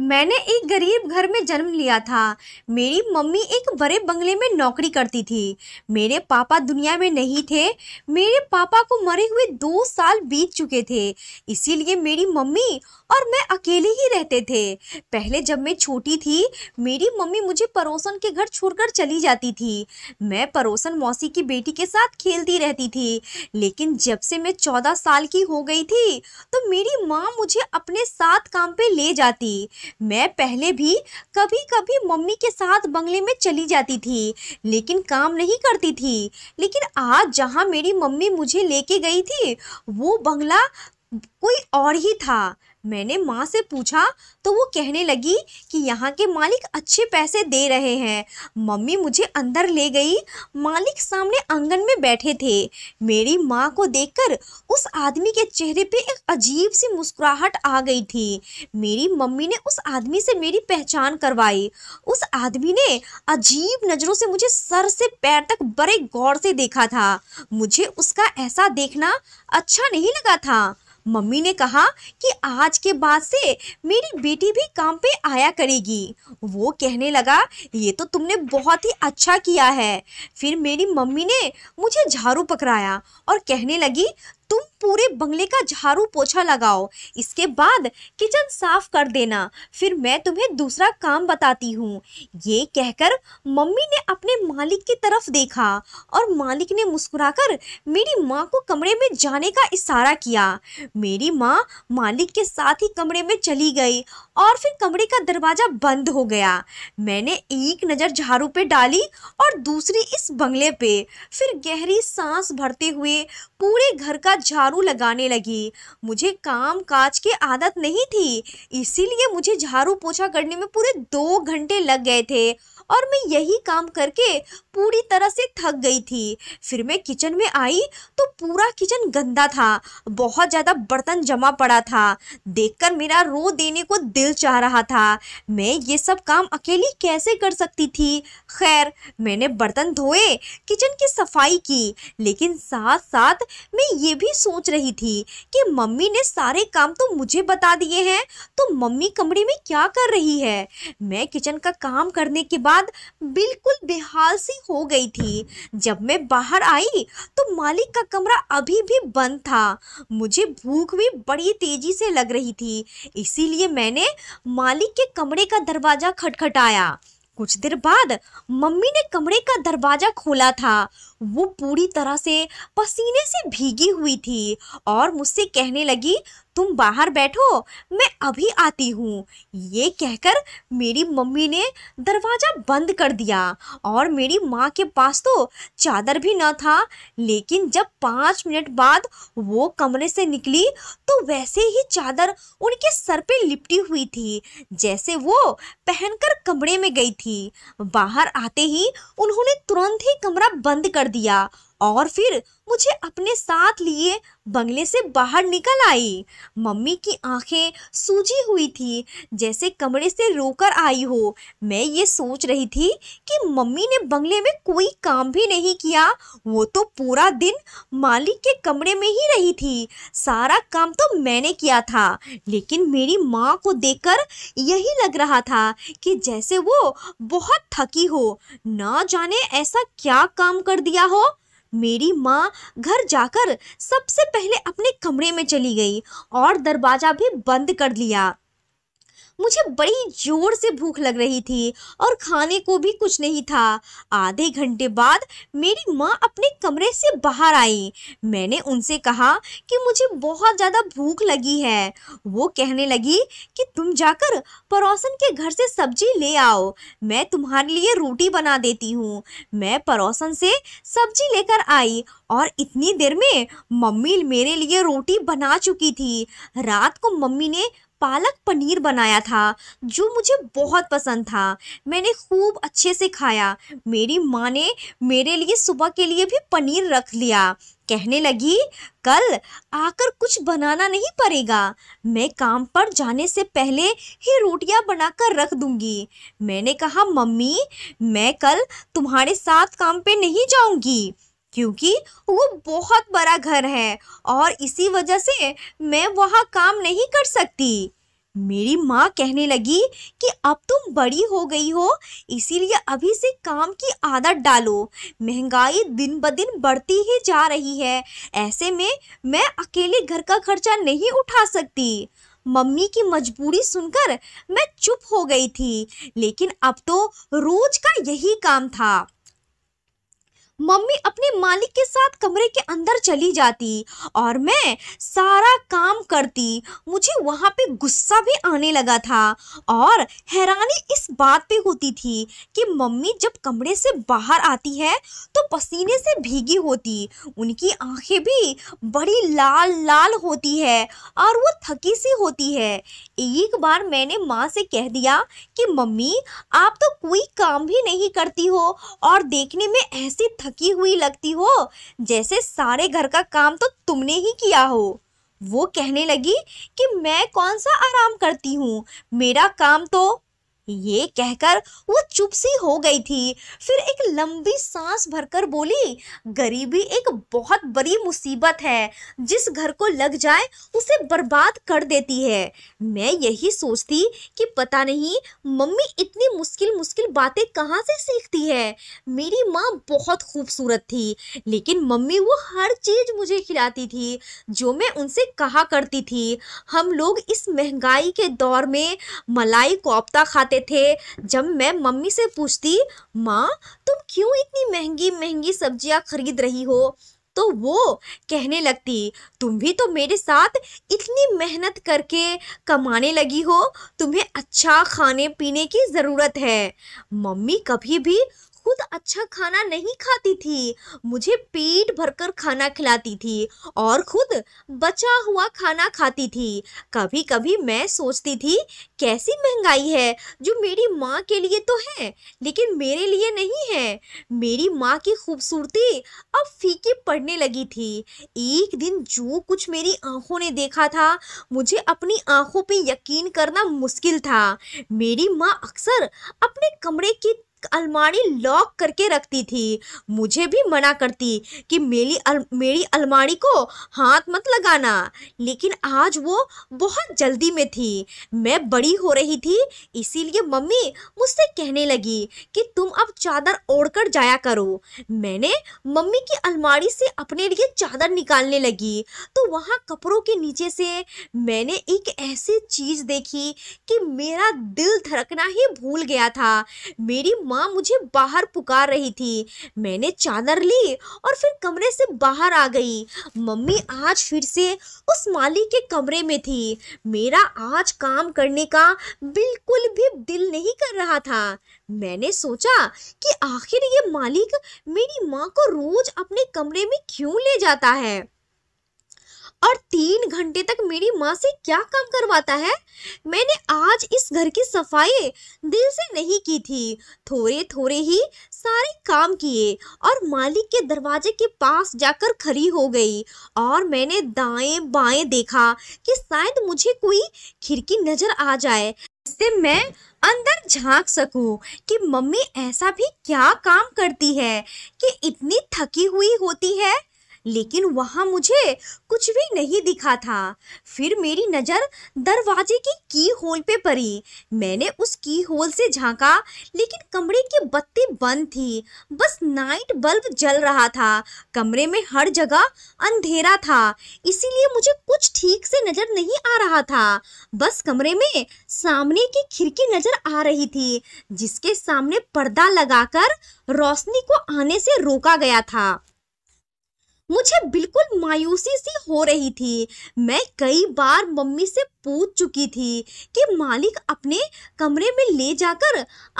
मैंने एक गरीब घर में जन्म लिया था मेरी मम्मी एक बड़े बंगले में नौकरी करती थी मेरे पापा दुनिया में नहीं थे मेरे पापा को मरे हुए दो साल बीत चुके थे इसीलिए मेरी मम्मी और मैं अकेले ही रहते थे पहले जब मैं छोटी थी मेरी मम्मी मुझे पड़ोसन के घर छोड़कर चली जाती थी मैं पड़ोसन मौसी की बेटी के साथ खेलती रहती थी लेकिन जब से मैं चौदह साल की हो गई थी तो मेरी माँ मुझे अपने साथ काम पे ले जाती मैं पहले भी कभी कभी मम्मी के साथ बंगले में चली जाती थी लेकिन काम नहीं करती थी लेकिन आज जहाँ मेरी मम्मी मुझे लेके गई थी वो बंगला कोई और ही था मैंने माँ से पूछा तो वो कहने लगी कि यहाँ के मालिक अच्छे पैसे दे रहे हैं मम्मी मुझे अंदर ले गई मालिक सामने आंगन में बैठे थे मेरी माँ को देखकर उस आदमी के चेहरे पे एक अजीब सी मुस्कुराहट आ गई थी मेरी मम्मी ने उस आदमी से मेरी पहचान करवाई उस आदमी ने अजीब नज़रों से मुझे सर से पैर तक बड़े गौर से देखा था मुझे उसका ऐसा देखना अच्छा नहीं लगा था मम्मी ने कहा कि आज के बाद से मेरी बेटी भी काम पे आया करेगी वो कहने लगा ये तो तुमने बहुत ही अच्छा किया है फिर मेरी मम्मी ने मुझे झाड़ू पकड़ाया और कहने लगी तुम पूरे बंगले का झाड़ू पोछा लगाओ इसके बाद किचन साफ कर देना फिर मैं तुम्हें दूसरा काम बताती हूँ ये कहकर मम्मी ने अपने मालिक की तरफ देखा और मालिक ने मुस्कुराकर मेरी माँ को कमरे में जाने का इशारा किया मेरी माँ मालिक के साथ ही कमरे में चली गई और फिर कमरे का दरवाज़ा बंद हो गया मैंने एक नज़र झाड़ू पे डाली और दूसरी इस बंगले पे फिर गहरी सांस भरते हुए पूरे घर का झाड़ू झाड़ू लगाने लगी मुझे काम काज की आदत नहीं थी इसीलिए मुझे झाड़ू पोछा करने में पूरे दो घंटे लग गए थे और मैं यही काम करके पूरी तरह से थक गई थी फिर मैं किचन में आई तो पूरा किचन गंदा था बहुत ज़्यादा बर्तन जमा पड़ा था देखकर मेरा रो देने को दिल चाह रहा था मैं ये सब काम अकेली कैसे कर सकती थी खैर मैंने बर्तन धोए किचन की सफाई की लेकिन साथ साथ मैं ये भी सोच रही थी कि मम्मी ने सारे काम तो मुझे बता दिए हैं तो मम्मी कमरे में क्या कर रही है मैं किचन का काम करने के बाद बाद बिल्कुल बेहाल सी हो गई थी जब मैं बाहर आई तो मालिक का कमरा अभी भी बंद था मुझे भूख भी बड़ी तेज़ी से लग रही थी इसीलिए मैंने मालिक के कमरे का दरवाज़ा खटखटाया कुछ देर बाद मम्मी ने कमरे का दरवाज़ा खोला था वो पूरी तरह से पसीने से भीगी हुई थी और मुझसे कहने लगी तुम बाहर बैठो मैं अभी आती हूँ ये कहकर मेरी मम्मी ने दरवाज़ा बंद कर दिया और मेरी माँ के पास तो चादर भी न था लेकिन जब पाँच मिनट बाद वो कमरे से निकली तो वैसे ही चादर उनके सर पे लिपटी हुई थी जैसे वो पहनकर कमरे में गई थी बाहर आते ही उन्होंने तुरंत ही कमरा बंद कर दिया और फिर मुझे अपने साथ लिए बंगले से बाहर निकल आई मम्मी की आंखें सूजी हुई थी जैसे कमरे से रोकर आई हो मैं ये सोच रही थी कि मम्मी ने बंगले में कोई काम भी नहीं किया वो तो पूरा दिन मालिक के कमरे में ही रही थी सारा काम तो मैंने किया था लेकिन मेरी माँ को देखकर यही लग रहा था कि जैसे वो बहुत थकी हो ना जाने ऐसा क्या काम कर दिया हो मेरी माँ घर जाकर सबसे पहले अपने कमरे में चली गई और दरवाज़ा भी बंद कर लिया मुझे बड़ी जोर से भूख लग रही थी और खाने को भी कुछ नहीं था आधे घंटे बाद मेरी माँ अपने कमरे से बाहर आई मैंने उनसे कहा कि मुझे बहुत ज़्यादा भूख लगी है वो कहने लगी कि तुम जाकर पड़ोसन के घर से सब्जी ले आओ मैं तुम्हारे लिए रोटी बना देती हूँ मैं पड़ोसन से सब्जी लेकर आई और इतनी देर में मम्मी मेरे लिए रोटी बना चुकी थी रात को मम्मी ने पालक पनीर बनाया था जो मुझे बहुत पसंद था मैंने खूब अच्छे से खाया मेरी माँ ने मेरे लिए सुबह के लिए भी पनीर रख लिया कहने लगी कल आकर कुछ बनाना नहीं पड़ेगा मैं काम पर जाने से पहले ही रोटियां बनाकर रख दूंगी मैंने कहा मम्मी मैं कल तुम्हारे साथ काम पे नहीं जाऊंगी क्योंकि वो बहुत बड़ा घर है और इसी वजह से मैं वहाँ काम नहीं कर सकती मेरी माँ कहने लगी कि अब तुम बड़ी हो गई हो इसीलिए अभी से काम की आदत डालो महंगाई दिन ब दिन बढ़ती ही जा रही है ऐसे में मैं अकेले घर का खर्चा नहीं उठा सकती मम्मी की मजबूरी सुनकर मैं चुप हो गई थी लेकिन अब तो रोज का यही काम था मम्मी अपने मालिक के साथ कमरे के अंदर चली जाती और मैं सारा काम करती मुझे वहाँ पे गुस्सा भी आने लगा था और हैरानी इस बात पे होती थी कि मम्मी जब कमरे से बाहर आती है तो पसीने से भीगी होती उनकी आंखें भी बड़ी लाल लाल होती है और वो थकी सी होती है एक बार मैंने माँ से कह दिया कि मम्मी आप तो कोई काम भी नहीं करती हो और देखने में ऐसी थकी हुई लगती हो जैसे सारे घर का काम तो तुमने ही किया हो वो कहने लगी कि मैं कौन सा आराम करती हूँ मेरा काम तो ये कहकर वो चुप सी हो गई थी फिर एक लंबी सांस भरकर बोली गरीबी एक बहुत बड़ी मुसीबत है जिस घर को लग जाए उसे बर्बाद कर देती है मैं यही सोचती कि पता नहीं मम्मी इतनी मुश्किल मुश्किल बातें कहाँ से सीखती है मेरी माँ बहुत खूबसूरत थी लेकिन मम्मी वो हर चीज़ मुझे खिलाती थी जो मैं उनसे कहा करती थी हम लोग इस महंगाई के दौर में मलाई कोफ्ता खाते करते थे जब मैं मम्मी से पूछती माँ तुम क्यों इतनी महंगी महंगी सब्जियाँ खरीद रही हो तो वो कहने लगती तुम भी तो मेरे साथ इतनी मेहनत करके कमाने लगी हो तुम्हें अच्छा खाने पीने की ज़रूरत है मम्मी कभी भी खुद अच्छा खाना नहीं खाती थी मुझे पेट भरकर खाना खिलाती थी और खुद बचा हुआ खाना खाती थी कभी कभी मैं सोचती थी कैसी महंगाई है जो मेरी माँ के लिए तो है लेकिन मेरे लिए नहीं है मेरी माँ की खूबसूरती अब फीकी पड़ने लगी थी एक दिन जो कुछ मेरी आंखों ने देखा था मुझे अपनी आंखों पर यकीन करना मुश्किल था मेरी माँ अक्सर अपने कमरे की अलमारी लॉक करके रखती थी मुझे भी मना करती कि मेरी अल, मेरी अलमारी को हाथ मत लगाना लेकिन आज वो बहुत जल्दी में थी मैं बड़ी हो रही थी इसीलिए मम्मी मुझसे कहने लगी कि तुम अब चादर ओढ़ कर जाया करो मैंने मम्मी की अलमारी से अपने लिए चादर निकालने लगी तो वहाँ कपड़ों के नीचे से मैंने एक ऐसी चीज़ देखी कि मेरा दिल धड़कना ही भूल गया था मेरी माँ मुझे बाहर पुकार रही थी मैंने चादर ली और फिर कमरे से बाहर आ गई मम्मी आज फिर से उस माली के कमरे में थी मेरा आज काम करने का बिल्कुल भी दिल नहीं कर रहा था मैंने सोचा कि आखिर ये मालिक मेरी माँ को रोज अपने कमरे में क्यों ले जाता है और तीन घंटे तक मेरी माँ से क्या काम करवाता है मैंने आज इस घर की सफाई दिल से नहीं की थी थोड़े थोड़े ही सारे काम किए और मालिक के दरवाजे के पास जाकर खड़ी हो गई और मैंने दाएं बाएं देखा कि शायद मुझे कोई खिड़की नजर आ जाए जिससे मैं अंदर झांक सकूं कि मम्मी ऐसा भी क्या काम करती है कि इतनी थकी हुई होती है लेकिन वहाँ मुझे कुछ भी नहीं दिखा था फिर मेरी नज़र दरवाजे की की होल पे पड़ी मैंने उस की होल से झांका लेकिन कमरे की बत्ती बंद थी बस नाइट बल्ब जल रहा था कमरे में हर जगह अंधेरा था इसीलिए मुझे कुछ ठीक से नज़र नहीं आ रहा था बस कमरे में सामने की खिड़की नज़र आ रही थी जिसके सामने पर्दा लगाकर रोशनी को आने से रोका गया था मुझे बिल्कुल मायूसी सी हो रही थी मैं कई बार मम्मी से पूछ चुकी थी कि मालिक अपने कमरे में ले जाकर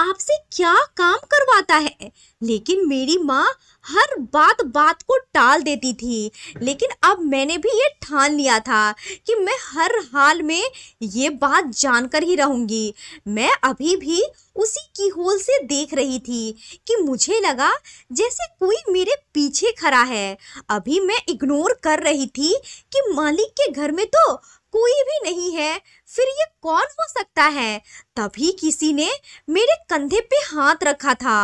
आपसे क्या काम करवाता है लेकिन मेरी माँ हर बात बात को टाल देती थी लेकिन अब मैंने भी ये ठान लिया था कि मैं हर हाल में ये बात जानकर ही रहूँगी मैं अभी भी उसी की होल से देख रही थी कि मुझे लगा जैसे कोई मेरे पीछे खड़ा है अभी मैं इग्नोर कर रही थी कि मालिक के घर में तो कोई भी नहीं है फिर ये कौन हो सकता है तभी किसी ने मेरे कंधे पे हाथ रखा था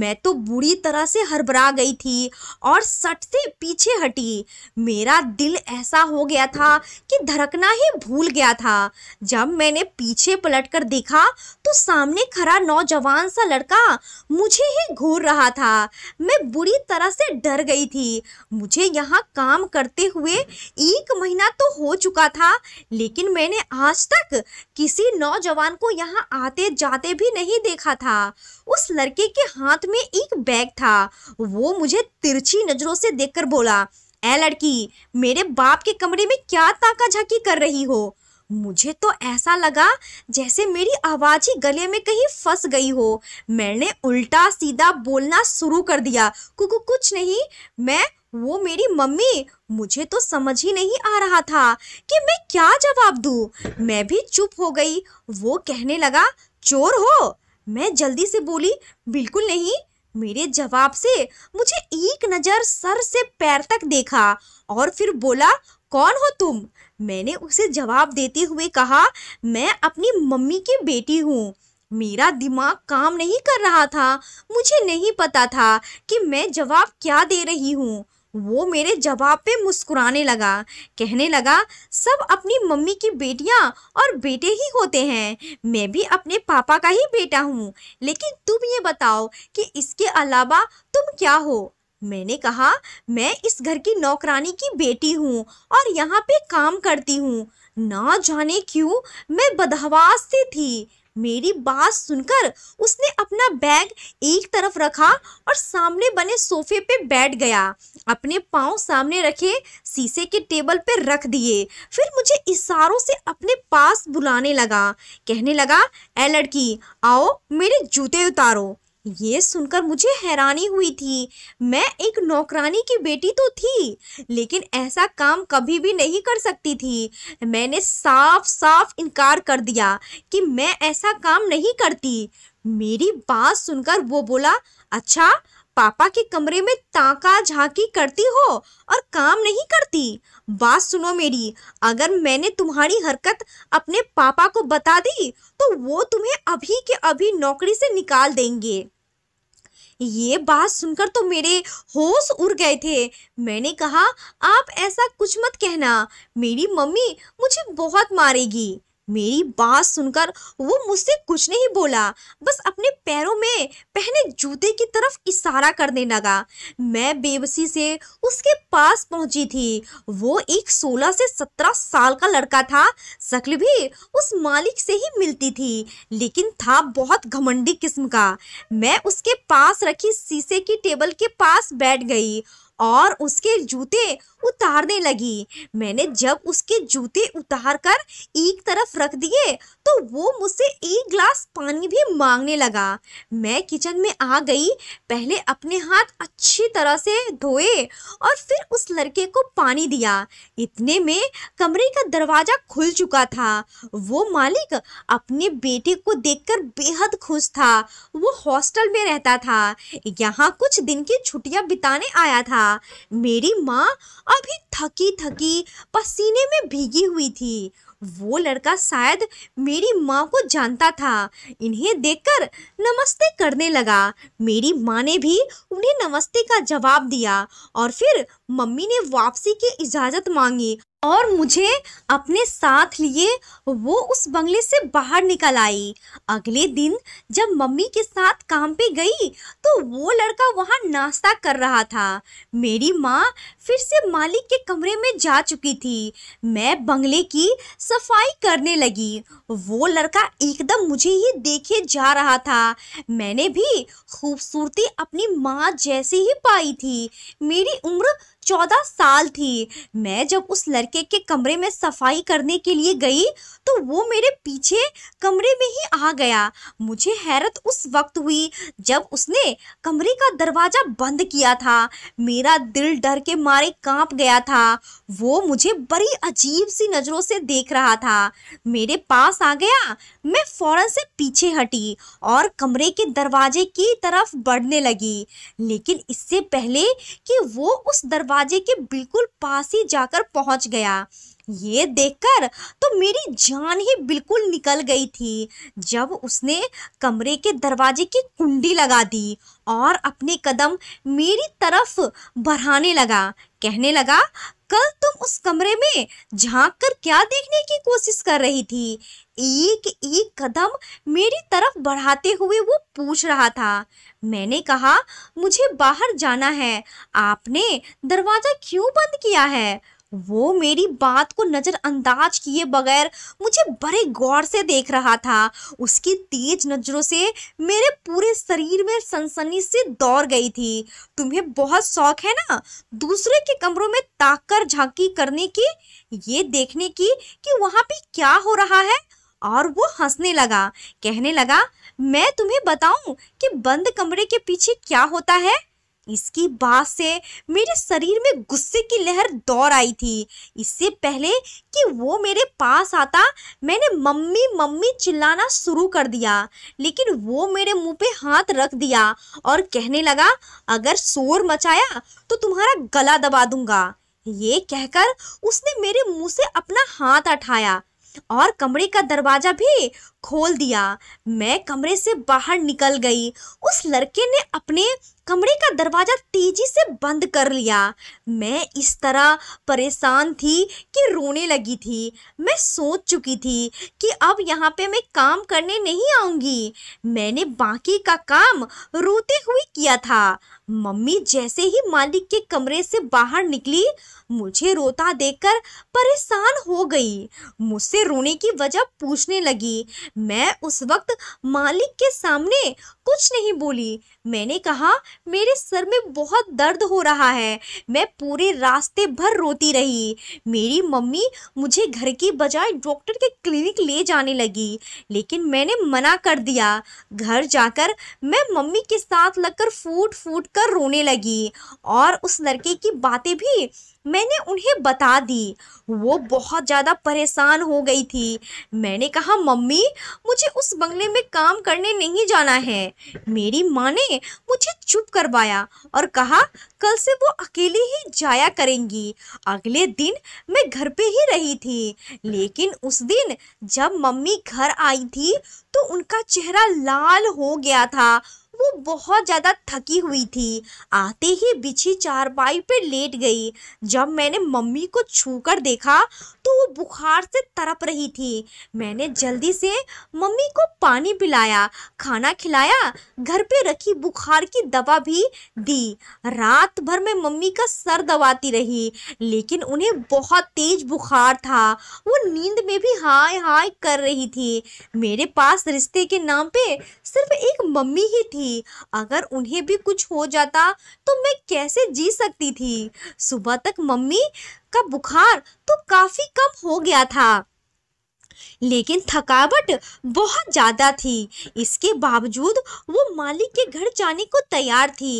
मैं तो बुरी तरह से हड़बड़ा गई थी और सट से पीछे हटी मेरा दिल ऐसा हो गया था कि धड़कना ही भूल गया था जब मैंने पीछे पलटकर देखा तो सामने खड़ा नौजवान सा लड़का मुझे ही घूर रहा था मैं बुरी तरह से डर गई थी मुझे यहाँ काम करते हुए एक महीना तो हो चुका था लेकिन मैंने आज आज तक किसी नौजवान को यहाँ आते जाते भी नहीं देखा था उस लड़के के हाथ में एक बैग था वो मुझे तिरछी नज़रों से देखकर बोला ए लड़की मेरे बाप के कमरे में क्या ताका झाकी कर रही हो मुझे तो ऐसा लगा जैसे मेरी आवाज ही गले में कहीं फंस गई हो मैंने उल्टा सीधा बोलना शुरू कर दिया कुकु कुछ नहीं मैं वो मेरी मम्मी मुझे तो समझ ही नहीं आ रहा था कि मैं क्या जवाब दूं मैं भी चुप हो गई वो कहने लगा चोर हो मैं जल्दी से बोली बिल्कुल नहीं मेरे जवाब से मुझे एक नज़र सर से पैर तक देखा और फिर बोला कौन हो तुम मैंने उसे जवाब देते हुए कहा मैं अपनी मम्मी की बेटी हूँ मेरा दिमाग काम नहीं कर रहा था मुझे नहीं पता था कि मैं जवाब क्या दे रही हूँ वो मेरे जवाब पे मुस्कुराने लगा कहने लगा सब अपनी मम्मी की बेटियाँ और बेटे ही होते हैं मैं भी अपने पापा का ही बेटा हूँ लेकिन तुम ये बताओ कि इसके अलावा तुम क्या हो मैंने कहा मैं इस घर की नौकरानी की बेटी हूँ और यहाँ पे काम करती हूँ ना जाने क्यों मैं बदहवास से थी मेरी बात सुनकर उसने अपना बैग एक तरफ रखा और सामने बने सोफे पे बैठ गया अपने पाँव सामने रखे शीशे के टेबल पे रख दिए फिर मुझे इशारों से अपने पास बुलाने लगा कहने लगा ए लड़की आओ मेरे जूते उतारो ये सुनकर मुझे हैरानी हुई थी मैं एक नौकरानी की बेटी तो थी लेकिन ऐसा काम कभी भी नहीं कर सकती थी मैंने साफ साफ इनकार कर दिया कि मैं ऐसा काम नहीं करती मेरी बात सुनकर वो बोला अच्छा पापा के कमरे में ताका झांकी करती हो और काम नहीं करती बात सुनो मेरी अगर मैंने तुम्हारी हरकत अपने पापा को बता दी तो वो तुम्हें अभी के अभी नौकरी से निकाल देंगे ये बात सुनकर तो मेरे होश उड़ गए थे मैंने कहा आप ऐसा कुछ मत कहना मेरी मम्मी मुझे बहुत मारेगी मेरी बात सुनकर वो मुझसे कुछ नहीं बोला बस अपने पैरों में पहने जूते की तरफ इशारा करने लगा मैं बेबसी से उसके पास पहुंची थी वो एक सोलह से सत्रह साल का लड़का था शक्ल भी उस मालिक से ही मिलती थी लेकिन था बहुत घमंडी किस्म का मैं उसके पास रखी शीशे की टेबल के पास बैठ गई और उसके जूते उतारने लगी मैंने जब उसके जूते उतार कर एक तरफ रख दिए तो वो मुझसे एक ग्लास पानी भी मांगने लगा मैं किचन में आ गई पहले अपने हाथ अच्छी तरह से धोए और फिर उस लड़के को पानी दिया इतने में कमरे का दरवाज़ा खुल चुका था वो मालिक अपने बेटे को देखकर बेहद खुश था वो हॉस्टल में रहता था यहाँ कुछ दिन की छुट्टियाँ बिताने आया था था मेरी माँ अभी थकी थकी पसीने में भीगी हुई थी वो लड़का शायद मेरी माँ को जानता था इन्हें देखकर नमस्ते करने लगा मेरी माँ ने भी उन्हें नमस्ते का जवाब दिया और फिर मम्मी ने वापसी की इजाज़त मांगी और मुझे अपने साथ लिए वो उस बंगले से बाहर निकल आई अगले दिन जब मम्मी के साथ काम पे गई तो वो लड़का वहाँ नाश्ता कर रहा था मेरी माँ फिर से मालिक के कमरे में जा चुकी थी मैं बंगले की सफाई करने लगी वो लड़का एकदम मुझे ही देखे जा रहा था मैंने भी खूबसूरती अपनी माँ जैसी ही पाई थी मेरी उम्र चौदह साल थी मैं जब उस लड़के के कमरे में सफाई करने के लिए गई तो वो मेरे पीछे कमरे में ही आ गया मुझे हैरत उस वक्त हुई जब उसने कमरे का दरवाज़ा बंद किया था मेरा दिल डर के मारे कांप गया था वो मुझे बड़ी अजीब सी नज़रों से देख रहा था मेरे पास आ गया मैं फ़ौरन से पीछे हटी और कमरे के दरवाजे की तरफ बढ़ने लगी लेकिन इससे पहले कि वो उस दरवाजे दरवाजे के बिल्कुल पास ही जाकर पहुंच गया ये देखकर तो मेरी जान ही बिल्कुल निकल गई थी जब उसने कमरे के दरवाजे की कुंडी लगा दी और अपने कदम मेरी तरफ बढ़ाने लगा कहने लगा कल तुम उस कमरे में झांक कर क्या देखने की कोशिश कर रही थी एक एक कदम मेरी तरफ बढ़ाते हुए वो पूछ रहा था मैंने कहा मुझे बाहर जाना है आपने दरवाज़ा क्यों बंद किया है वो मेरी बात को नज़रअंदाज किए बगैर मुझे बड़े गौर से देख रहा था उसकी तेज नज़रों से मेरे पूरे शरीर में सनसनी से दौड़ गई थी तुम्हें बहुत शौक है ना दूसरे के कमरों में ताक कर झांकी करने की ये देखने की कि वहाँ पे क्या हो रहा है और वो हंसने लगा कहने लगा मैं तुम्हें बताऊं कि बंद कमरे के पीछे क्या होता है इसकी बात से मेरे शरीर में गुस्से की लहर दौड़ आई थी इससे पहले कि वो मेरे पास आता मैंने मम्मी मम्मी चिल्लाना शुरू कर दिया लेकिन वो मेरे मुंह पे हाथ रख दिया और कहने लगा अगर शोर मचाया तो तुम्हारा गला दबा दूंगा ये कहकर उसने मेरे मुंह से अपना हाथ उठाया और कमरे का दरवाजा भी खोल दिया मैं कमरे से बाहर निकल गई उस लड़के ने अपने कमरे का दरवाज़ा तेजी से बंद कर लिया मैं इस तरह परेशान थी कि रोने लगी थी मैं सोच चुकी थी कि अब यहाँ पे मैं काम करने नहीं आऊँगी मैंने बाकी का काम रोते हुए किया था मम्मी जैसे ही मालिक के कमरे से बाहर निकली मुझे रोता देखकर परेशान हो गई मुझसे रोने की वजह पूछने लगी मैं उस वक्त मालिक के सामने कुछ नहीं बोली मैंने कहा मेरे सर में बहुत दर्द हो रहा है मैं पूरे रास्ते भर रोती रही मेरी मम्मी मुझे घर की बजाय डॉक्टर के क्लिनिक ले जाने लगी लेकिन मैंने मना कर दिया घर जाकर मैं मम्मी के साथ लगकर फूट फूट कर रोने लगी और उस लड़के की बातें भी मैंने उन्हें बता दी वो बहुत ज़्यादा परेशान हो गई थी मैंने कहा मम्मी मुझे उस बंगले में काम करने नहीं जाना है मेरी माँ ने मुझे चुप करवाया और कहा कल से वो अकेली ही जाया करेंगी अगले दिन मैं घर पे ही रही थी लेकिन उस दिन जब मम्मी घर आई थी तो उनका चेहरा लाल हो गया था वो बहुत ज़्यादा थकी हुई थी आते ही बिछी चारपाई पर लेट गई जब मैंने मम्मी को छूकर देखा तो वो बुखार से तड़प रही थी मैंने जल्दी से मम्मी को पानी पिलाया खाना खिलाया घर पे रखी बुखार की दवा भी दी रात भर मैं मम्मी का सर दबाती रही लेकिन उन्हें बहुत तेज बुखार था वो नींद में भी हाय हाय कर रही थी मेरे पास रिश्ते के नाम पे सिर्फ एक मम्मी ही थी थी अगर उन्हें भी कुछ हो जाता तो मैं कैसे जी सकती थी सुबह तक मम्मी का बुखार तो काफ़ी कम हो गया था लेकिन थकावट बहुत ज़्यादा थी इसके बावजूद वो मालिक के घर जाने को तैयार थी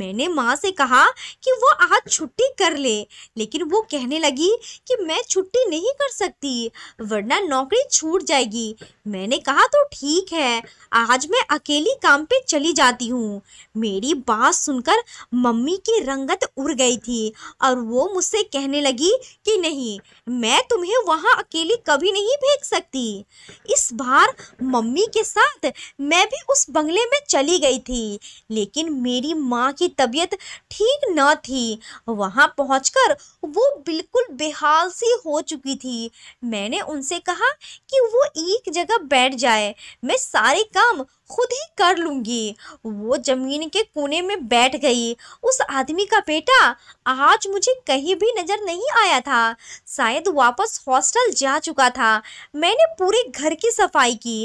मैंने माँ से कहा कि वो आज छुट्टी कर ले लेकिन वो कहने लगी कि मैं छुट्टी नहीं कर सकती वरना नौकरी छूट जाएगी मैंने कहा तो ठीक है आज मैं अकेली काम पे चली जाती हूँ मेरी बात सुनकर मम्मी की रंगत उड़ गई थी और वो मुझसे कहने लगी कि नहीं मैं तुम्हें वहाँ अकेली कभी नहीं भेज देख सकती इस बार मम्मी के साथ मैं भी उस बंगले में चली गई थी लेकिन मेरी माँ की तबीयत ठीक न थी वहाँ पहुँच वो बिल्कुल बेहाल सी हो चुकी थी मैंने उनसे कहा कि वो एक जगह बैठ जाए मैं सारे काम खुद ही कर लूंगी वो जमीन के कोने में बैठ गई उस आदमी का बेटा आज मुझे कहीं भी नज़र नहीं आया था शायद वापस हॉस्टल जा चुका था मैंने पूरे घर की सफाई की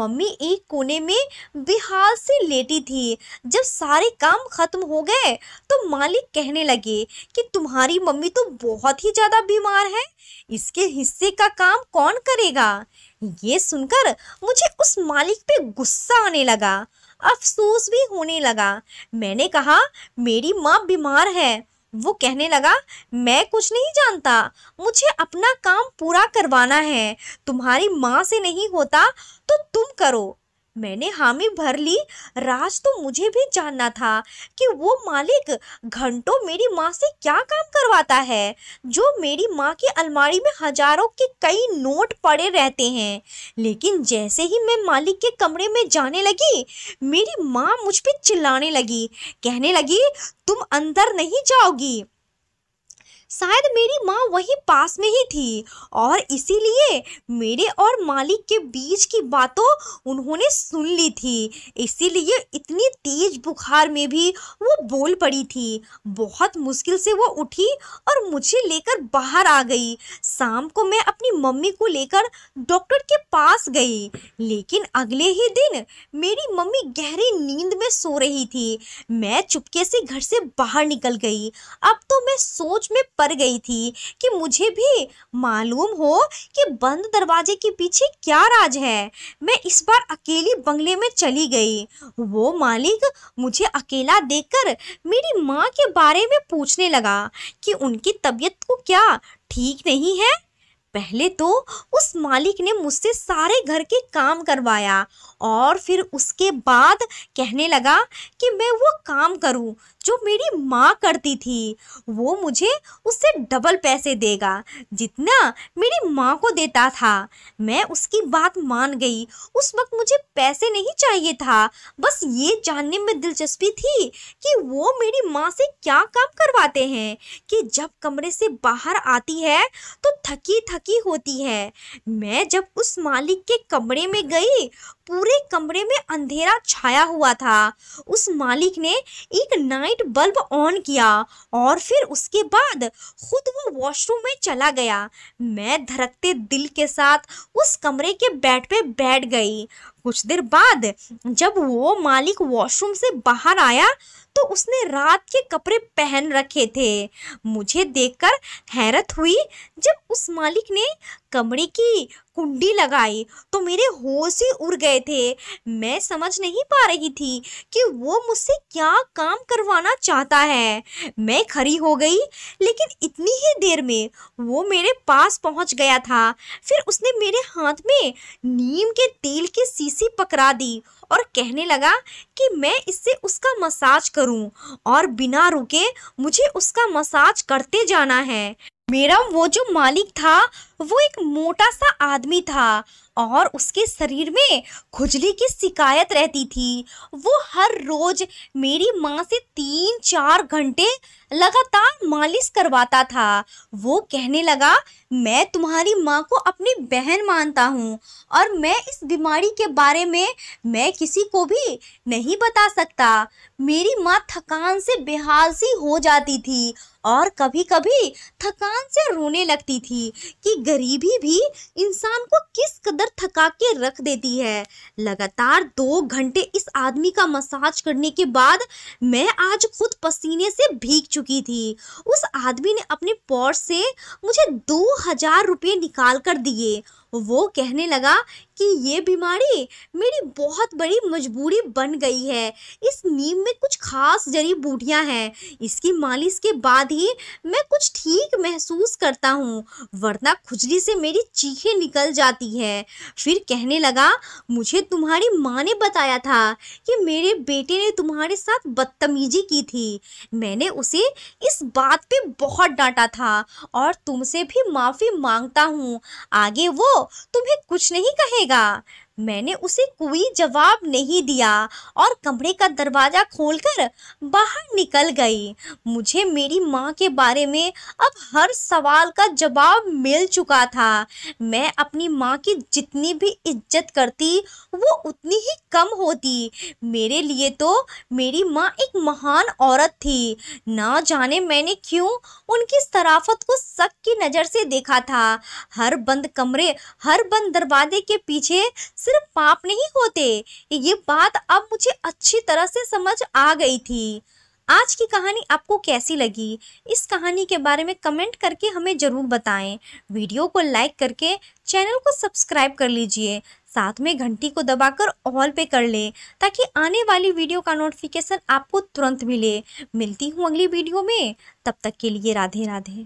मम्मी एक कोने में बिहार से लेटी थी जब सारे काम ख़त्म हो गए तो मालिक कहने लगे कि तुम्हारी मम्मी तो बहुत ही ज़्यादा बीमार है इसके हिस्से का काम कौन करेगा ये सुनकर मुझे उस मालिक पे गुस्सा आने लगा अफसोस भी होने लगा मैंने कहा मेरी माँ बीमार है वो कहने लगा मैं कुछ नहीं जानता मुझे अपना काम पूरा करवाना है तुम्हारी माँ से नहीं होता तो तुम करो मैंने हामी भर ली राज तो मुझे भी जानना था कि वो मालिक घंटों मेरी माँ से क्या काम करवाता है जो मेरी माँ की अलमारी में हजारों के कई नोट पड़े रहते हैं लेकिन जैसे ही मैं मालिक के कमरे में जाने लगी मेरी माँ मुझ पर चिल्लाने लगी कहने लगी तुम अंदर नहीं जाओगी शायद मेरी माँ वहीं पास में ही थी और इसीलिए मेरे और मालिक के बीच की बातों उन्होंने सुन ली थी इसीलिए इतनी तेज बुखार में भी वो बोल पड़ी थी बहुत मुश्किल से वो उठी और मुझे लेकर बाहर आ गई शाम को मैं अपनी मम्मी को लेकर डॉक्टर के पास गई लेकिन अगले ही दिन मेरी मम्मी गहरी नींद में सो रही थी मैं चुपके से घर से बाहर निकल गई अब तो मैं सोच में पर गई थी कि मुझे भी मालूम हो कि बंद दरवाजे के पीछे क्या राज है मैं इस बार अकेली बंगले में चली गई वो मालिक मुझे अकेला देखकर मेरी माँ के बारे में पूछने लगा कि उनकी तबीयत को क्या ठीक नहीं है पहले तो उस मालिक ने मुझसे सारे घर के काम करवाया और फिर उसके बाद कहने लगा कि मैं वो काम करूं जो मेरी माँ करती थी वो मुझे उससे डबल पैसे देगा जितना मेरी माँ को देता था मैं उसकी बात मान गई उस वक्त मुझे पैसे नहीं चाहिए था बस ये जानने में दिलचस्पी थी कि वो मेरी माँ से क्या काम करवाते हैं कि जब कमरे से बाहर आती है तो थकी थकी होती है मैं जब उस मालिक के कमरे में गई पूरे कमरे में अंधेरा छाया हुआ था उस मालिक ने एक नाइट बल्ब ऑन किया और फिर उसके बाद खुद वो वॉशरूम में चला गया मैं धड़कते दिल के साथ उस कमरे के बेड पे बैठ गई कुछ देर बाद जब वो मालिक वॉशरूम से बाहर आया तो उसने रात के कपड़े पहन रखे थे मुझे देखकर हैरत हुई जब उस मालिक ने कमरे की कुंडी लगाई तो मेरे होश ही उड़ गए थे मैं समझ नहीं पा रही थी कि वो मुझसे क्या काम करवाना चाहता है मैं खड़ी हो गई लेकिन इतनी ही देर में वो मेरे पास पहुंच गया था फिर उसने मेरे हाथ में नीम के तेल की शीशी पकड़ा दी और कहने लगा कि मैं इससे उसका मसाज करूं और बिना रुके मुझे उसका मसाज करते जाना है मेरा वो जो मालिक था वो एक मोटा सा आदमी था और उसके शरीर में खुजली की शिकायत रहती थी वो हर रोज मेरी माँ से तीन चार घंटे लगातार मालिश करवाता था वो कहने लगा मैं तुम्हारी माँ को अपनी बहन मानता हूँ और मैं इस बीमारी के बारे में मैं किसी को भी नहीं बता सकता मेरी माँ थकान से बेहाल सी हो जाती थी और कभी कभी थकान से रोने लगती थी कि गरीबी भी इंसान को किस कदर थका के रख देती है लगातार दो घंटे इस आदमी का मसाज करने के बाद मैं आज खुद पसीने से भीग चुकी थी उस आदमी ने अपने पॉट से मुझे दो हजार रुपये निकाल कर दिए वो कहने लगा कि ये बीमारी मेरी बहुत बड़ी मजबूरी बन गई है इस नीम में कुछ खास जड़ी बूटियां हैं इसकी मालिश के बाद ही मैं कुछ ठीक महसूस करता हूँ वरना खुजली से मेरी चीखें निकल जाती है फिर कहने लगा मुझे तुम्हारी माँ ने बताया था कि मेरे बेटे ने तुम्हारे साथ बदतमीजी की थी मैंने उसे इस बात पे बहुत डांटा था और तुमसे भी माफ़ी मांगता हूँ आगे वो तुम्हें कुछ नहीं कहेगा मैंने उसे कोई जवाब नहीं दिया और कमरे का दरवाज़ा खोलकर बाहर निकल गई मुझे मेरी माँ के बारे में अब हर सवाल का जवाब मिल चुका था मैं अपनी माँ की जितनी भी इज्जत करती वो उतनी ही कम होती मेरे लिए तो मेरी माँ एक महान औरत थी ना जाने मैंने क्यों उनकी सराफत को शक की नज़र से देखा था हर बंद कमरे हर बंद दरवाजे के पीछे सिर्फ पाप नहीं होते ये बात अब मुझे अच्छी तरह से समझ आ गई थी आज की कहानी आपको कैसी लगी इस कहानी के बारे में कमेंट करके हमें ज़रूर बताएं वीडियो को लाइक करके चैनल को सब्सक्राइब कर लीजिए साथ में घंटी को दबाकर ऑल पे कर लें ताकि आने वाली वीडियो का नोटिफिकेशन आपको तुरंत मिले मिलती हूँ अगली वीडियो में तब तक के लिए राधे राधे